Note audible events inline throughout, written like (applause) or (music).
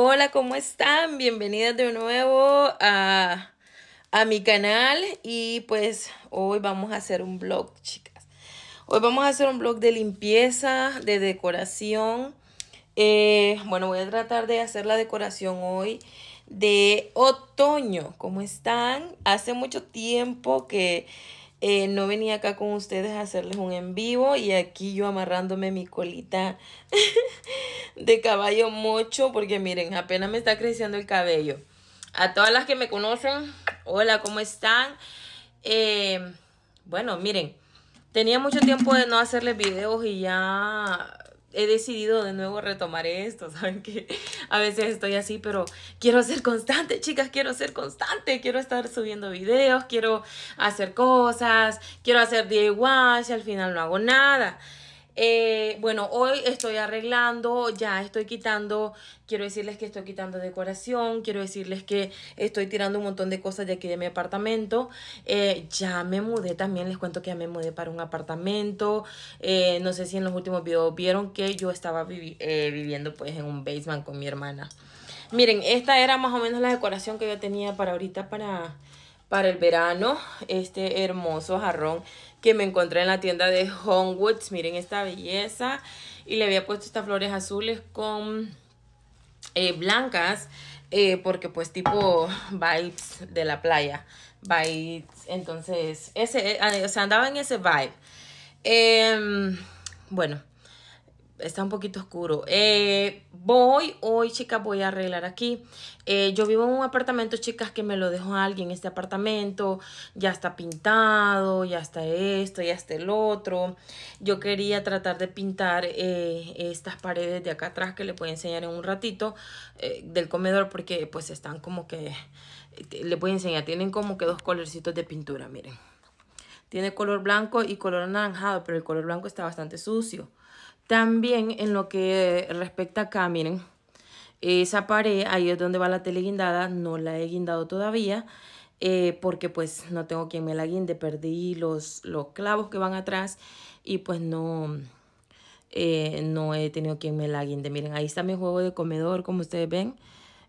Hola, ¿cómo están? Bienvenidas de nuevo a, mi canal y pues hoy vamos a hacer un vlog, chicas. Hoy vamos a hacer un vlog de limpieza, de decoración. Eh, bueno, voy a tratar de hacer la decoración hoy de otoño. ¿Cómo están? Hace mucho tiempo que eh, no venía acá con ustedes a hacerles un en vivo y aquí yo amarrándome mi colita (laughs) de caballo mocho porque miren, apenas me está creciendo el cabello. A todas las que me conocen, hola, ¿cómo están? Eh, bueno, miren, tenía mucho tiempo de no hacerles videos y ya he decidido de nuevo retomar esto, (laughs) saben que a veces estoy así, pero quiero ser constante, (laughs) chicas, quiero ser constante, quiero estar subiendo videos, quiero hacer cosas, quiero hacer DIY, y al final no hago nada. Eh, bueno, hoy estoy arreglando, ya estoy quitando, quiero decirles que estoy quitando decoración, quiero decirles que estoy tirando un montón de cosas de aquí de mi apartamento. Eh, ya me mudé también, les cuento que ya me mudé para un apartamento. Eh, no sé si en los últimos videos vieron que yo estaba viviendo pues en un basement con mi hermana. Miren, esta era más o menos la decoración que yo tenía para ahorita para para el verano este hermoso jarrón que me encontré en la tienda de Homewoods. Miren esta belleza. Y le había puesto estas flores azules con eh, blancas eh, porque pues tipo vibes de la playa. Vibes. Entonces, ese, eh, andaba en ese vibe. Em, bueno, está un poquito oscuro. Eh, voy, hoy chicas, voy a arreglar aquí. Eh, yo vivo en un apartamento, chicas, que me lo dejó alguien. Este apartamento ya está pintado, ya está esto, ya está el otro. Yo quería tratar de pintar eh, estas paredes de acá atrás que le voy a enseñar en un ratito del comedor porque pues están como que... Les voy a enseñar, tienen como que dos colorcitos de pintura, miren. Tiene color blanco y color anaranjado, pero el color blanco está bastante sucio. También en lo que respecta acá, miren, esa pared, ahí es donde va la tele guindada, no la he guindado todavía, eh, porque pues no tengo quien me la guinde, perdí los, clavos que van atrás y pues no, eh, no he tenido quien me la guinde. Miren, ahí está mi juego de comedor, como ustedes ven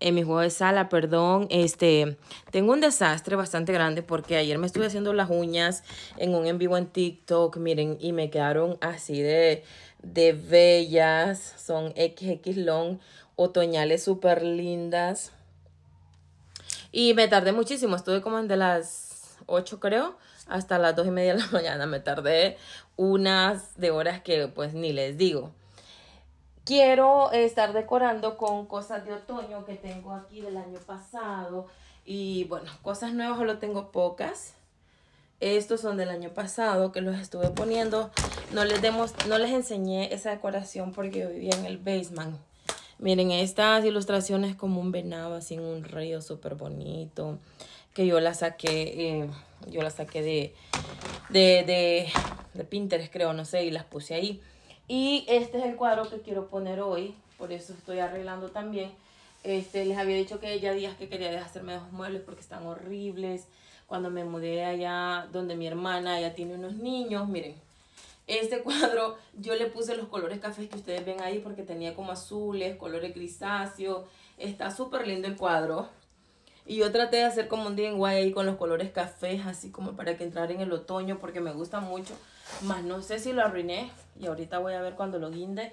en mi juego de sala, perdón. Este, tengo un desastre bastante grande porque ayer me estuve haciendo las uñas en un en vivo en TikTok, miren, y me quedaron así de, bellas. Son XX long, otoñales súper lindas. Y me tardé muchísimo, estuve como de las 8 creo, hasta las 2 y media de la (laughs) mañana. Me tardé unas de horas que pues ni les digo quiero estar decorando con cosas de otoño que tengo aquí del año pasado. Y bueno, cosas nuevas solo tengo pocas. Estos son del año pasado que los estuve poniendo. No les, demos, no les enseñé esa decoración porque yo vivía en el basement. Miren, estas ilustraciones como un venado, así en un río súper bonito. Que yo la saqué, eh, yo la saqué de, de, de Pinterest, creo, no sé, y las puse ahí. Y este es el cuadro que quiero poner hoy, por eso estoy arreglando también. Este, les había dicho que ya días que quería deshacerme de los muebles porque están horribles. Cuando me mudé allá donde mi hermana, ya tiene unos niños, miren. Este cuadro yo le puse los colores cafés que ustedes ven ahí porque tenía como azules, colores grisáceos. Está súper lindo el cuadro. Y yo traté de hacer como un DIY ahí con los colores cafés, así como para que entrar en el otoño porque me gusta mucho. Más no sé si lo arruiné. Y ahorita voy a ver cuando lo guinde.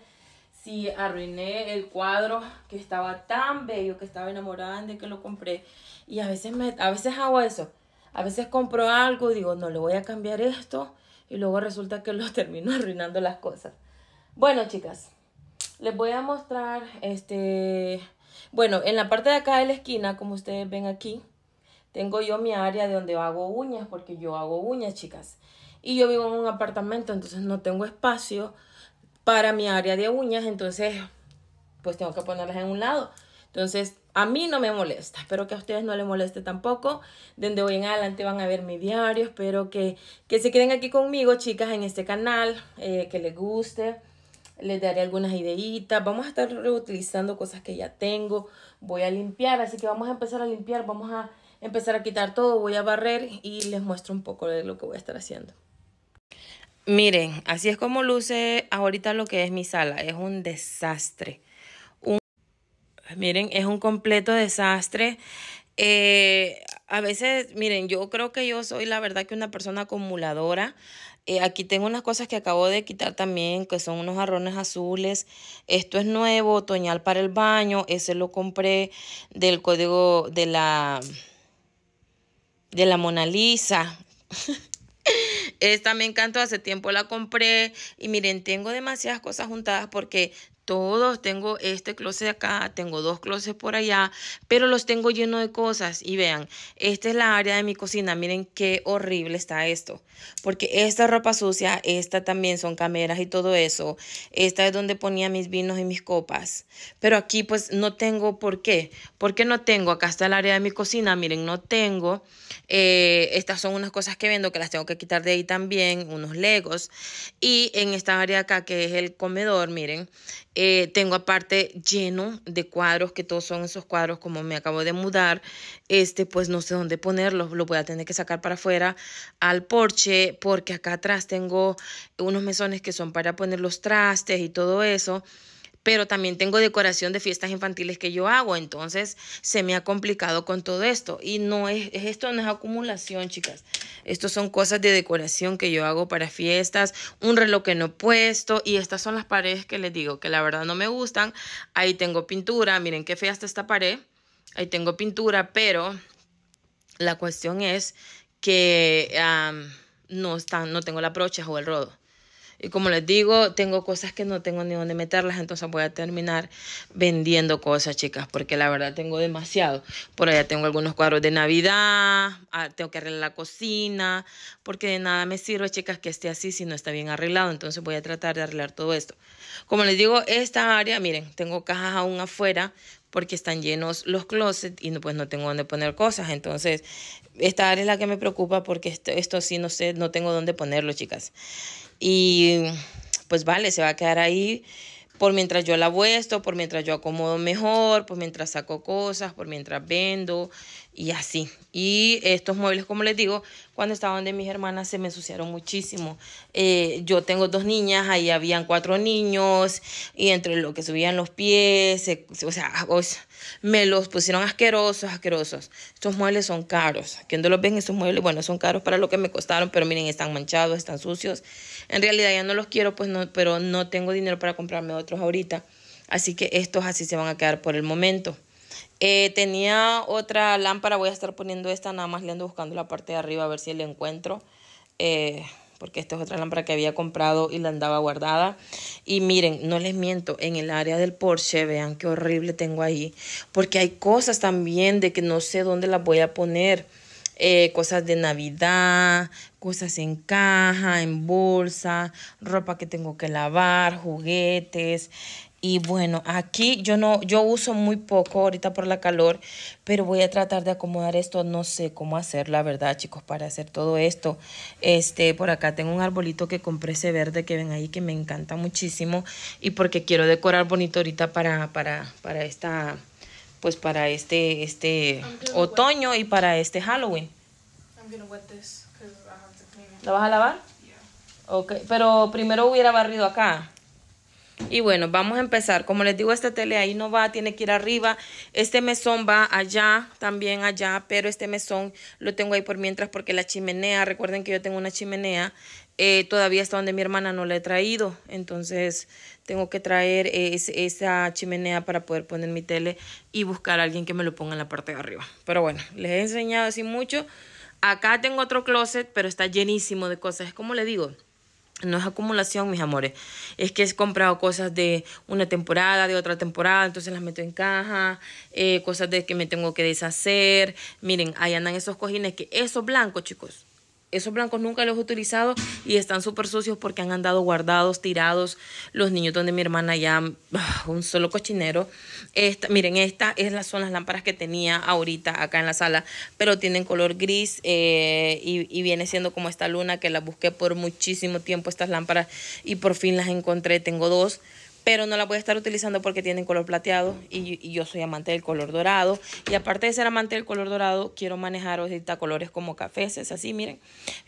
Si arruiné el cuadro que estaba tan bello, que estaba enamorada de que lo compré. Y a veces, me, a veces hago eso. A veces compro algo digo, no, le voy a cambiar esto. Y luego resulta que lo (laughs) termino arruinando las cosas. Bueno, chicas. Les voy a mostrar este... Bueno, en la parte de acá de la esquina, como ustedes ven aquí, tengo yo mi área de donde hago uñas, porque yo hago uñas, chicas y yo vivo en un apartamento, entonces no tengo espacio para mi área de uñas, entonces pues tengo que ponerlas en un lado. Entonces a mí no me molesta, espero que a ustedes no les moleste tampoco. Donde voy en adelante van a ver mi diario, espero que, se queden aquí conmigo, chicas, en este canal, eh, que les guste les daré algunas ideitas, vamos a estar reutilizando cosas que ya tengo, voy a limpiar, así que vamos a empezar a limpiar, vamos a empezar a quitar todo, voy a barrer y les muestro un poco de lo que voy a estar haciendo. Miren, así es como luce ahorita lo que es mi sala. Es un desastre. Un, miren, es un completo desastre. Eh, a veces, miren, yo creo que yo soy la verdad que una persona acumuladora. Eh, aquí tengo unas cosas que acabo de quitar también, que son unos jarrones azules. Esto es nuevo, Toñal para el baño. Ese lo compré del código de la, de la Mona Lisa. (laughs) Esta me encantó, hace tiempo la compré y miren, tengo demasiadas cosas juntadas porque todos, tengo este closet acá, tengo dos closets por allá, pero los tengo llenos de cosas. Y vean, esta es la área de mi cocina, miren qué horrible está esto. Porque esta ropa sucia, esta también son cameras y todo eso. Esta es donde ponía mis vinos y mis copas. Pero aquí pues no tengo por qué. porque no tengo? Acá está el área de mi cocina, miren, no tengo. Eh, estas son unas cosas que vendo que las tengo que quitar de ahí también, unos legos. Y en esta área acá que es el comedor, miren, eh, tengo aparte lleno de cuadros, que todos son esos cuadros como me acabo de mudar. Este, pues no sé dónde ponerlos, lo voy a tener que sacar para afuera al porche, porque acá atrás tengo unos mesones que son para poner los trastes y todo eso pero también tengo decoración de fiestas infantiles que yo hago, entonces se me ha complicado con todo esto y no es, esto no es acumulación, chicas. Estos son cosas de decoración que yo hago para fiestas, un reloj que no he puesto y estas son las paredes que les digo que la verdad no me gustan. Ahí tengo pintura, miren qué fea está esta pared. Ahí tengo pintura, pero la cuestión es que no, están, no tengo la brocha o el rodo. Y como les digo, tengo cosas que no tengo ni dónde meterlas, entonces voy a terminar vendiendo cosas, chicas, porque la verdad tengo demasiado. Por allá tengo algunos cuadros de Navidad, ah, tengo que arreglar la cocina, porque de nada me sirve, chicas, que esté así si no está bien arreglado. Entonces voy a tratar de arreglar todo esto. Como les digo, esta área, miren, tengo cajas aún afuera porque están llenos los closets y pues no tengo dónde poner cosas. Entonces, esta área es la que me preocupa porque esto, esto sí no sé, no tengo dónde ponerlo, chicas. Y pues vale, se va a quedar ahí por mientras yo la vuesto, por mientras yo acomodo mejor, por mientras saco cosas, por mientras vendo y así. Y estos muebles, como les digo, cuando estaban de mis hermanas se me ensuciaron muchísimo. Eh, yo tengo dos niñas, ahí habían cuatro niños y entre lo que subían los pies, o, sea, me los pusieron asquerosos, asquerosos. Estos muebles son caros. ¿Quién los ven? Estos muebles, bueno, son caros para lo que me costaron, pero miren, están manchados, están sucios en realidad ya no los quiero, pues no, pero no tengo dinero para comprarme otros ahorita. Así que estos así se van a quedar por el momento. Eh, tenía otra lámpara, voy a estar poniendo esta, nada más le ando buscando la parte de arriba a ver si la encuentro. Eh, porque esta es otra lámpara que había comprado y la andaba guardada. Y miren, no les miento, en el área del Porsche, vean qué horrible tengo ahí. Porque hay cosas también de que no sé dónde las voy a poner. Eh, cosas de Navidad, cosas en caja, en bolsa, ropa que tengo que lavar, juguetes. Y bueno, aquí yo no, yo uso muy poco ahorita por la calor, pero voy a tratar de acomodar esto. No sé cómo hacer, la verdad, chicos, para hacer todo esto. Este, por acá tengo un arbolito que compré ese verde que ven ahí, que me encanta muchísimo. Y porque quiero decorar bonito ahorita para, para, para esta pues para este, este otoño y para este Halloween. ¿La vas a lavar? pero primero hubiera barrido acá. Y bueno, vamos a empezar. Como les digo, esta tele ahí no va, tiene que ir arriba. Este mesón va allá, también allá, pero este mesón lo tengo ahí por mientras porque la chimenea, recuerden que yo tengo una chimenea, eh, todavía está donde mi hermana no la he traído. Entonces tengo que traer eh, esa chimenea para poder poner mi tele y buscar a alguien que me lo ponga en la parte de arriba. Pero bueno, les he enseñado así mucho. Acá tengo otro closet, pero está llenísimo de cosas. como le digo, no es acumulación, mis amores. Es que he comprado cosas de una temporada, de otra temporada, entonces las meto en caja, eh, cosas de que me tengo que deshacer. Miren, ahí andan esos cojines que esos blancos, chicos, esos blancos nunca los he utilizado y están súper sucios porque han andado guardados, tirados. Los niños donde mi hermana ya, ah, un solo cochinero. Esta, miren, estas es la, son las lámparas que tenía ahorita acá en la sala, pero tienen color gris eh, y, y, viene siendo como esta luna que la busqué por muchísimo tiempo, estas lámparas, y por fin las encontré. Tengo dos pero no la voy a estar utilizando porque tienen color plateado y, yo soy amante del color dorado. Y aparte de ser amante del color dorado, quiero manejar ahorita colores como cafés, así, miren,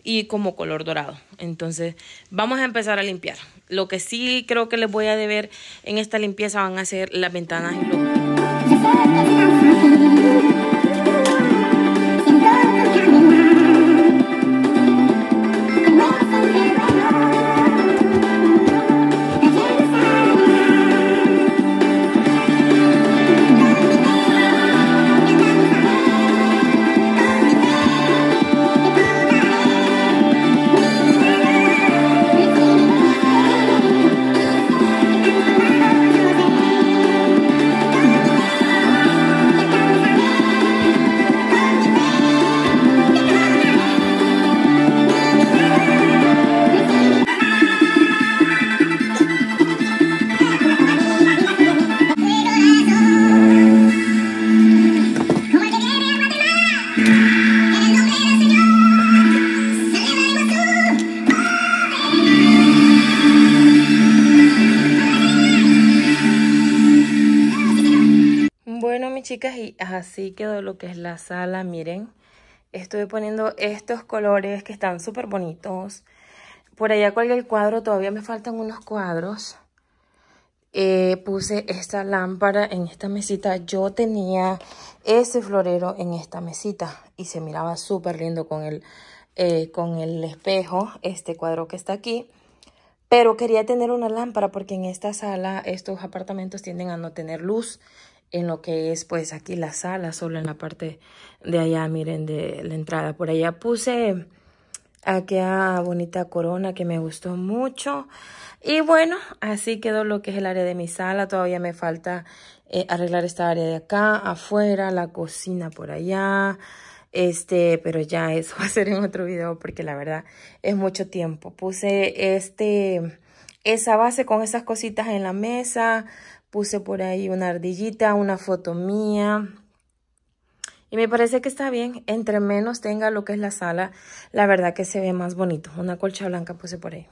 y como color dorado. Entonces, vamos a empezar a limpiar. Lo que sí creo que les voy a deber en esta limpieza van a ser las ventanas y los... así quedó lo que es la sala, miren. Estoy poniendo estos colores que están súper bonitos. Por allá colgué el cuadro, todavía me faltan unos cuadros. Eh, puse esta lámpara en esta mesita. Yo tenía ese florero en esta mesita y se miraba súper lindo con el, eh, con el espejo, este cuadro que está aquí. Pero quería tener una lámpara porque en esta sala estos apartamentos tienden a no tener luz en lo que es pues aquí la sala, solo en la parte de allá, miren, de la entrada. Por allá puse aquella bonita corona que me gustó mucho. Y bueno, así quedó lo que es el área de mi sala. Todavía me falta eh, arreglar esta área de acá, afuera, la cocina por allá. Este, pero ya eso (laughs) va a ser en otro video porque la verdad es mucho tiempo. Puse este, esa base con esas cositas en la mesa Puse por ahí una ardillita, una foto mía. Y me parece que está bien. Entre menos tenga lo que es la sala, la verdad que se ve más bonito. Una colcha blanca puse por ahí.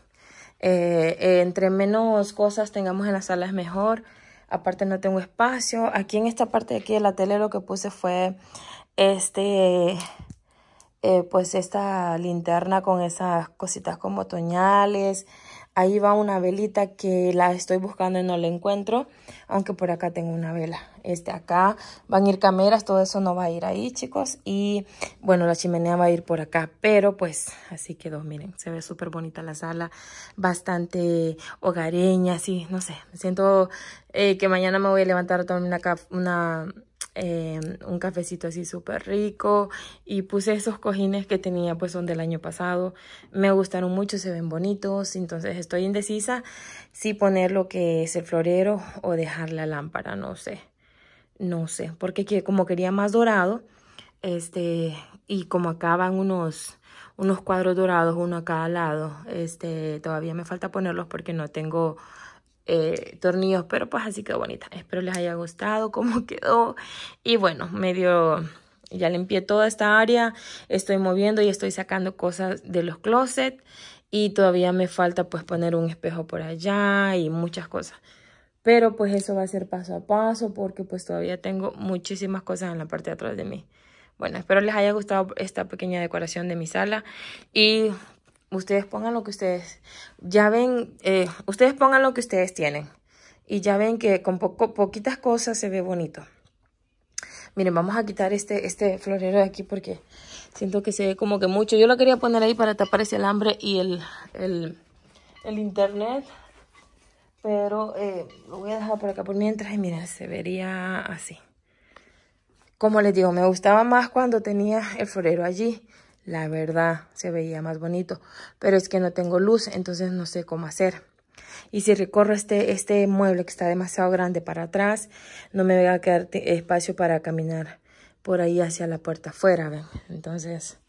Eh, eh, entre menos cosas tengamos en la sala es mejor. Aparte no tengo espacio. Aquí en esta parte de aquí de la tele lo que puse fue este... Eh, pues esta linterna con esas cositas como toñales, Ahí va una velita que la estoy buscando y no la encuentro, aunque por acá tengo una vela. Este acá van a ir cameras, todo eso no va a ir ahí, chicos. Y bueno, la chimenea va a ir por acá, pero pues así quedó, miren, se ve súper bonita la sala, bastante hogareña, así, no sé. Me siento eh, que mañana me voy a levantar a tomar una, una Em, un cafecito así súper rico y puse esos cojines que tenía pues son del año pasado. Me gustaron mucho, se ven bonitos, entonces estoy indecisa si poner lo que es el florero o dejar la lámpara, no sé. No sé, porque como quería más dorado, este, y como acaban unos unos cuadros dorados uno a cada lado. Este, todavía me falta ponerlos porque no tengo eh, tornillos, pero pues así quedó bonita. Espero les haya gustado cómo (laughs) quedó. Y bueno, medio ya limpié toda esta área, estoy moviendo y estoy sacando cosas de los closets y todavía me falta pues poner un espejo por allá y muchas cosas. Pero pues eso va a ser paso a paso porque pues todavía tengo muchísimas cosas en la parte de atrás de mí. Bueno, espero les haya gustado esta pequeña decoración de mi sala y ustedes pongan lo que ustedes, ya ven, eh, ustedes pongan lo que ustedes tienen. Y ya ven que con poco, poquitas cosas se ve bonito. Miren, vamos a quitar este, este florero de aquí porque siento que se ve como que mucho. Yo lo quería poner ahí para tapar ese alambre y el, el, el internet. Pero eh, lo voy a dejar por acá por mientras. Y miren, se vería así. Como les digo, me gustaba más cuando tenía el florero allí la verdad se veía más bonito, pero es que no tengo luz, entonces no sé cómo hacer. Y si recorro este, este mueble que está demasiado grande para atrás, no me va a quedar espacio para caminar por ahí hacia la puerta afuera, ¿ven? Entonces,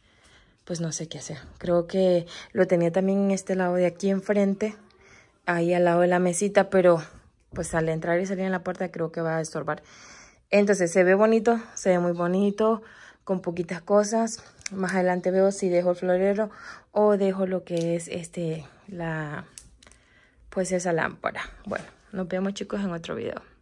pues no sé qué hacer. Creo que lo tenía también en este lado de aquí enfrente, ahí al lado de la mesita, pero pues al entrar y salir en la puerta creo que va a estorbar. Entonces, se ve bonito, se ve muy bonito, con poquitas cosas, más adelante veo si dejo el florero o dejo lo que es este la pues esa lámpara bueno nos vemos chicos en otro video